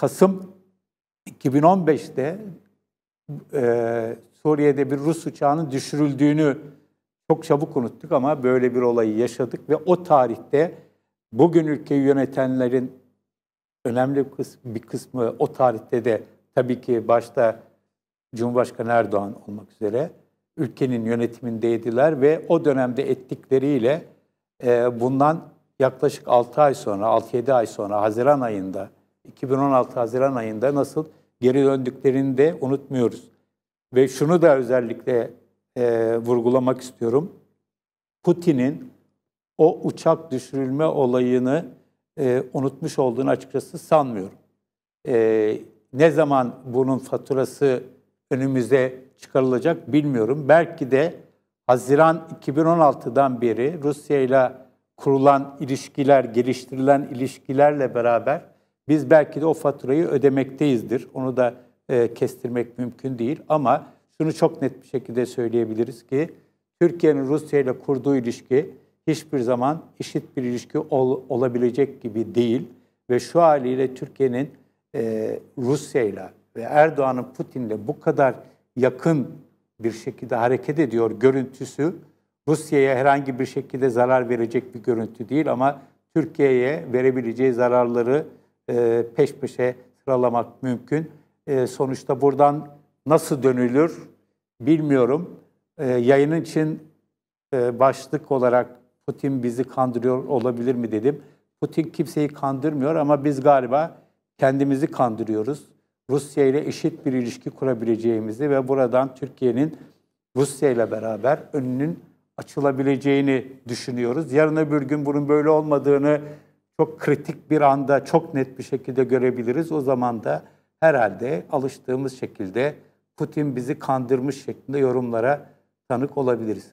Kasım 2015'te e, Suriye'de bir Rus uçağının düşürüldüğünü çok çabuk unuttuk ama böyle bir olayı yaşadık ve o tarihte bugün ülkeyi yönetenlerin önemli bir kısmı, bir kısmı o tarihte de tabii ki başta Cumhurbaşkanı Erdoğan olmak üzere ülkenin yönetimindeydiler ve o dönemde ettikleriyle e, bundan yaklaşık 6 ay sonra, 6-7 ay sonra Haziran ayında 2016 Haziran ayında nasıl geri döndüklerini de unutmuyoruz. Ve şunu da özellikle e, vurgulamak istiyorum. Putin'in o uçak düşürülme olayını e, unutmuş olduğunu açıkçası sanmıyorum. E, ne zaman bunun faturası önümüze çıkarılacak bilmiyorum. Belki de Haziran 2016'dan beri Rusya ile kurulan ilişkiler, geliştirilen ilişkilerle beraber biz belki de o faturayı ödemekteyizdir. Onu da e, kestirmek mümkün değil ama şunu çok net bir şekilde söyleyebiliriz ki Türkiye'nin Rusya ile kurduğu ilişki hiçbir zaman eşit bir ilişki ol, olabilecek gibi değil ve şu haliyle Türkiye'nin e, Rusya ile ve Erdoğan'ın Putin'le bu kadar yakın bir şekilde hareket ediyor görüntüsü Rusya'ya herhangi bir şekilde zarar verecek bir görüntü değil ama Türkiye'ye verebileceği zararları e, peş peşe sıralamak mümkün. E, sonuçta buradan nasıl dönülür bilmiyorum. E, yayının için e, başlık olarak Putin bizi kandırıyor olabilir mi dedim. Putin kimseyi kandırmıyor ama biz galiba kendimizi kandırıyoruz. Rusya ile eşit bir ilişki kurabileceğimizi ve buradan Türkiye'nin Rusya ile beraber önünün açılabileceğini düşünüyoruz. Yarın öbür gün bunun böyle olmadığını çok kritik bir anda çok net bir şekilde görebiliriz. O zaman da herhalde alıştığımız şekilde Putin bizi kandırmış şeklinde yorumlara tanık olabiliriz.